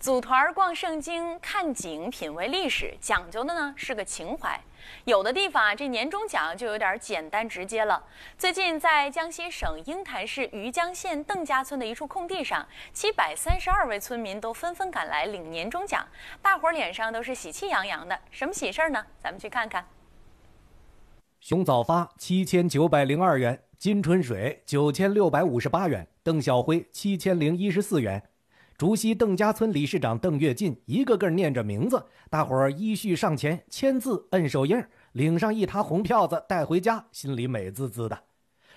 组团儿逛圣经、看景、品味历史，讲究的呢是个情怀。有的地方啊，这年终奖就有点简单直接了。最近在江西省鹰潭市余江县邓家村的一处空地上，七百三十二位村民都纷纷赶来领年终奖，大伙儿脸上都是喜气洋洋的。什么喜事儿呢？咱们去看看。熊早发七千九百零二元，金春水九千六百五十八元，邓小辉七千零一十四元。竹溪邓家村理事长邓跃进一个个念着名字，大伙儿依序上前签字摁手印，领上一沓红票子带回家，心里美滋滋的。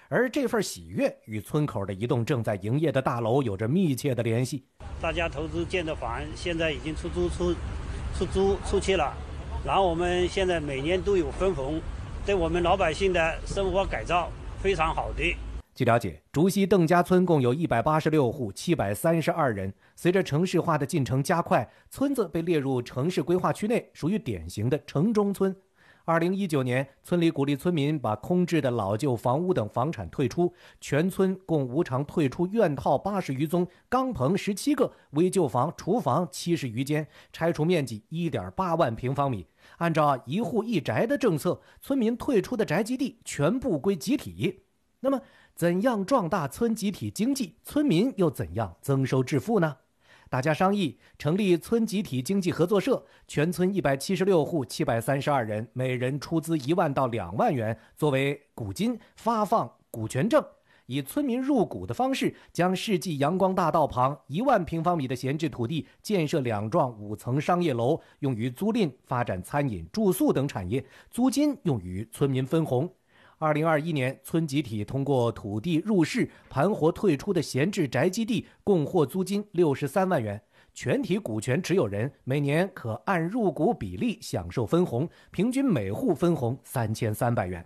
而这份喜悦与村口的一栋正在营业的大楼有着密切的联系。大家投资建的房现在已经出租出出租出去了，然后我们现在每年都有分红，对我们老百姓的生活改造非常好的。据了解，竹溪邓家村共有一百八十六户七百三十二人。随着城市化的进程加快，村子被列入城市规划区内，属于典型的城中村。二零一九年，村里鼓励村民把空置的老旧房屋等房产退出，全村共无偿退出院套八十余宗、钢棚十七个、危旧房、厨房七十余间，拆除面积一点八万平方米。按照一户一宅的政策，村民退出的宅基地全部归集体。那么，怎样壮大村集体经济？村民又怎样增收致富呢？大家商议成立村集体经济合作社，全村一百七十六户七百三十二人，每人出资一万到两万元作为股金，发放股权证，以村民入股的方式，将世纪阳光大道旁一万平方米的闲置土地建设两幢五层商业楼，用于租赁发展餐饮、住宿等产业，租金用于村民分红。二零二一年，村集体通过土地入市盘活退出的闲置宅基地，共获租金六十三万元。全体股权持有人每年可按入股比例享受分红，平均每户分红三千三百元。